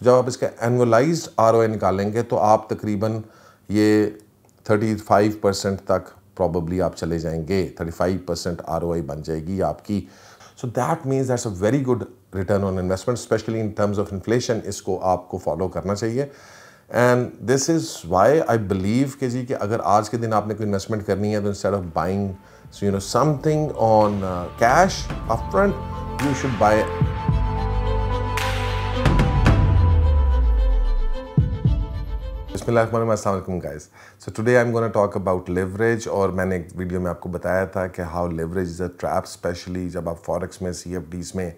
तो जब आप इसका एनुअलाइज आर निकालेंगे तो आप तकरीबन ये 35 परसेंट तक प्रॉब्ली आप चले जाएंगे 35 परसेंट आर बन जाएगी आपकी so that means that's a very good return on investment specially in terms of inflation इसको आपको फॉलो करना चाहिए and this is why I believe के जी कि अगर आज के दिन आपने कोई इन्वेस्टमेंट करनी है तो instead of buying you know something on cash up front you should buy बिस्मिल्लाम guys so today I am gonna talk about leverage और मैंने एक वीडियो में आपको बताया था कि how leverage is a trap specially जब आप फॉरेक्स में सी में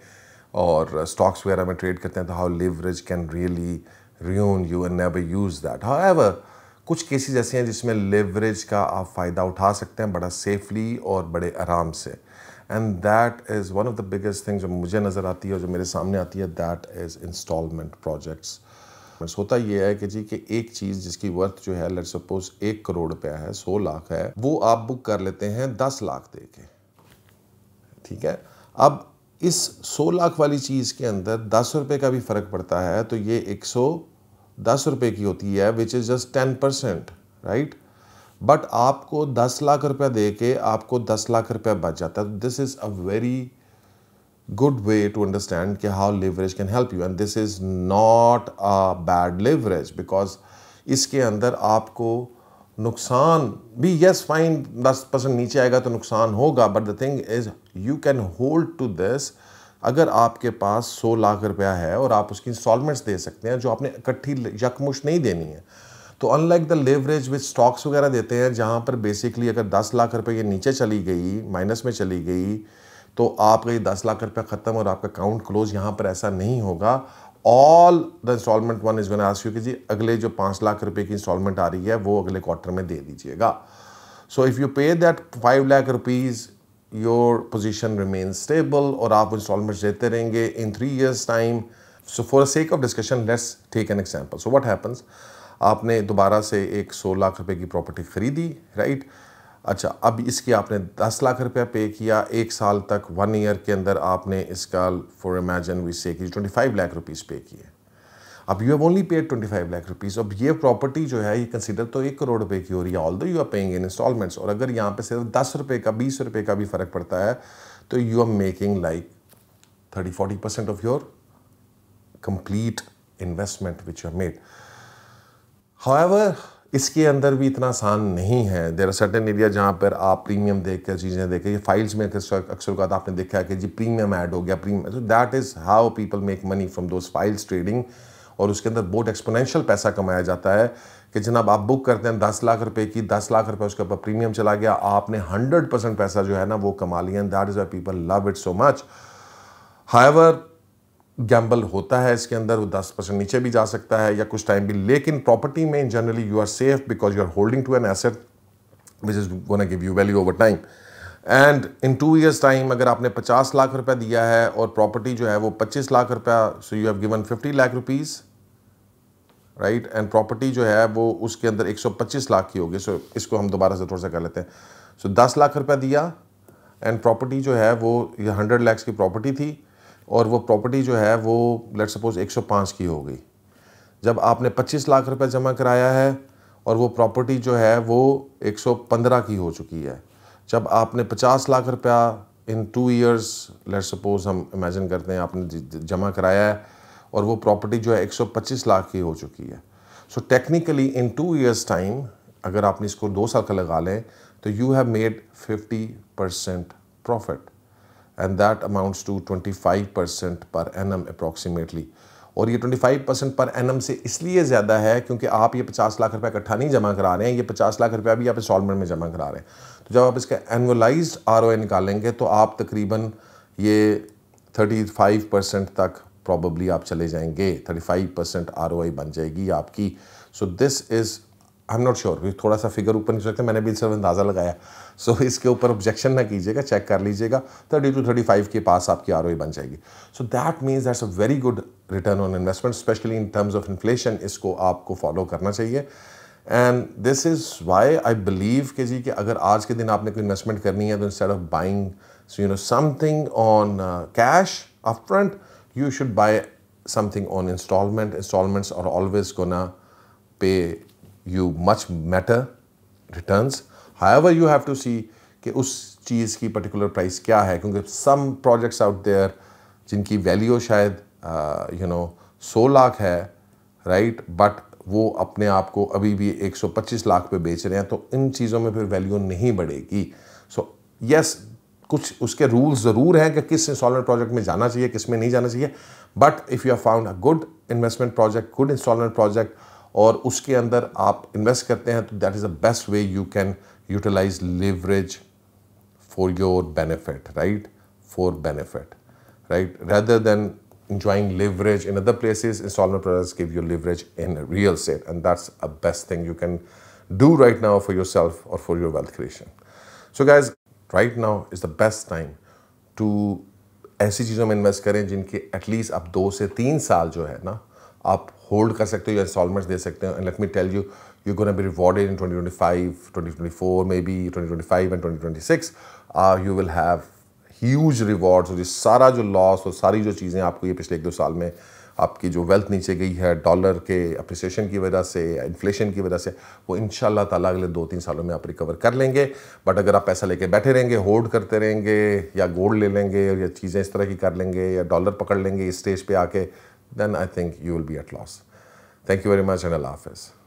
और स्टॉक्स वगैरह में ट्रेड करते हैं तो how leverage can really ruin you and never use that how कुछ केसेज ऐसे हैं जिसमें लेवरेज का आप फ़ायदा उठा सकते हैं बड़ा सेफली और बड़े आराम से and that is one of the biggest thing जो मुझे नज़र आती है और जो मेरे सामने आती है दैट इज़ इंस्टॉलमेंट प्रोजेक्ट्स बस होता यह है कि जी कि एक चीज़ जिसकी वर्थ जो है लेट सपोज एक करोड़ रुपया है सौ लाख है वो आप बुक कर लेते हैं दस लाख दे के ठीक है अब इस सौ लाख वाली चीज़ के अंदर दस रुपए का भी फ़र्क पड़ता है तो ये एक सौ दस की होती है which is just ten percent right but आपको दस लाख रुपया दे के आपको दस लाख रुपया बच जाता है this is a very good way to understand how leverage can help you and this is not a bad leverage because इसके अंदर आपको नुकसान भी यस फाइन दस परसेंट नीचे आएगा तो नुकसान होगा but the thing is you can hold to this अगर आपके पास सौ लाख रुपया है और आप उसकी इंस्टॉलमेंट्स दे सकते हैं जो आपने इकट्ठी यकमुश नहीं देनी है तो unlike the leverage with stocks वगैरह देते हैं जहाँ पर बेसिकली अगर दस लाख रुपये के नीचे चली गई माइनस में चली गई तो आपका ये दस लाख रुपया ख़त्म और आपका अकाउंट क्लोज यहाँ पर ऐसा नहीं होगा all the installment one is ask you कि जी अगले जो पाँच लाख रुपए की इंस्टॉलमेंट आ रही है वो अगले क्वार्टर में दे दीजिएगा so if you pay that five lakh rupees your position remain stable और आप इंस्टॉलमेंट्स देते रहेंगे in three years time so for sake of discussion let's take an example so what happens आपने दोबारा से एक सौ लाख रुपए की प्रॉपर्टी खरीदी राइट right? अच्छा अब इसके आपने दस लाख रुपया पे किया एक साल तक वन ईयर के अंदर आपने इसका for imagine we say twenty five lakh rupees pay किए अब you have only paid twenty five lakh rupees अब ये प्रॉपर्टी जो है ये कंसिडर तो एक करोड़ रुपए की हो रही है although you are paying in installments और अगर यहाँ पे सिर्फ दस रुपये का बीस रुपये का भी फ़र्क पड़ता है तो you are making like thirty forty percent of your complete investment which are made made. Ever इसके अंदर भी इतना आसान नहीं है देर आर सर्टन एरिया जहाँ पर आप प्रीमियम देख कर चीज़ें देखें ये फाइल्स में अक्सर का तो आपने देखा है कि जी प्रीमियम ऐड हो गया प्रीमियम तो that is how people make money from those files trading और उसके अंदर बहुत एक्सपोनेंशियल पैसा कमाया जाता है कि जनाब आप बुक करते हैं दस लाख रुपए की दस लाख रुपए उसके ऊपर प्रीमियम चला गया आपने हंड्रेड परसेंट पैसा जो है ना वो कमा लिया that is why people love it so much higher gamble होता है इसके अंदर वो दस परसेंट नीचे भी जा सकता है या कुछ टाइम भी लेकिन प्रॉपर्टी में generally you are safe because you are holding to an asset which is gonna give you value over time and in two years time अगर आपने पचास लाख रुपया दिया है और प्रॉपर्टी जो है वो पच्चीस लाख रुपया so you have given fifty lakh rupees right and property जो है वो उसके अंदर एक सौ पच्चीस लाख की होगी सो so, इसको हम दोबारा से थोड़ा सा कर लेते हैं सो so, लाख रुपया दिया एंड प्रॉपर्टी जो है वो ये हंड्रेड लैक्स की प्रॉपर्टी थी और वो प्रॉपर्टी जो है वो लेट सपोज 105 की हो गई जब आपने 25 लाख रुपए जमा कराया है और वो प्रॉपर्टी जो है वो 115 की हो चुकी है जब आपने 50 लाख रुपया in two years let suppose हम इमेजिन करते हैं आपने जमा कराया है और वो प्रॉपर्टी जो है 125 लाख की हो चुकी है so technically in two years time अगर आपने इसको दो साल का लगा लें तो you have made 50 percent profit and that amounts to 25% an um approximately और ये 25 परसेंट पर एन से इसलिए ज़्यादा है क्योंकि आप ये 50 लाख रुपया इकट्ठा नहीं जमा करा रहे हैं ये 50 लाख रुपया भी आप इंस्टॉलमेंट में जमा करा रहे हैं तो जब आप इसका एनुअलाइज आर निकालेंगे तो आप तकरीबन ये 35 परसेंट तक प्रॉबली आप चले जाएंगे 35 परसेंट आर बन जाएगी आपकी so this is I am not sure थोड़ा सा फिगर ऊपर नहीं सकते मैंने भी सिर्फ अंदाज़ा लगाया सो so, इसके ऊपर ऑब्जेक्शन ना कीजिएगा चेक कर लीजिएगा थर्टी टू थर्टी फाइव के पास आपकी आर बन जाएगी so that means that's a very good return on investment specially in terms of inflation इसको आपको फॉलो करना चाहिए and this is why I believe के जी कि अगर आज के दिन आपने कोई इन्वेस्टमेंट करनी है तो instead of buying you know something on cash up front you should buy something on installment installments और ऑलवेज को ना पे you much matter returns higher you have to see कि उस चीज़ की पर्टिकुलर प्राइस क्या है क्योंकि सम प्रोजेक्ट्स आउट देयर जिनकी वैल्यू शायद यू नो सौ लाख है राइट right? बट वो अपने आप को अभी भी 125 लाख पे बेच रहे हैं तो इन चीज़ों में फिर वैल्यू नहीं बढ़ेगी सो so, यस yes, कुछ उसके रूल्स ज़रूर हैं कि किस इंस्टॉलमेंट प्रोजेक्ट में जाना चाहिए किस में नहीं जाना चाहिए but if you have found a good investment project good installment project और उसके अंदर आप इन्वेस्ट करते हैं तो that is the best way you can utilize leverage for your benefit right for benefit right rather than enjoying leverage in other places installment products give you leverage in real estate and that's a best thing you can do right now for yourself or for your wealth creation so guys right now is the best time to ऐसी चीज़ों में invest करें जिनके at least आप दो से तीन साल जो है ना आप होल्ड कर सकते हो या इंस्टॉलमेंट्स दे सकते हो and let me tell you you gonna be rewarded in 2025 2024 maybe 2025 and 2026 you will have huge rewards और ये सारा जो लॉस और सारी जो चीज़ें आपको ये पिछले एक दो साल में आपकी जो वेल्थ नीचे गई है डॉलर के अप्रिसिएशन की वजह से इन्फ्लेशन की वजह से वो इन ताला अगले दो तीन सालों में आप रिकवर कर लेंगे बट अगर आप पैसा लेके बैठे रहेंगे होल्ड करते रहेंगे या गोल्ड ले लेंगे या चीज़ें इस तरह की कर लेंगे या डॉलर पकड़ लेंगे इस स्टेज पर आके then I think you will be at loss. Thank you very much and Allah Hafiz.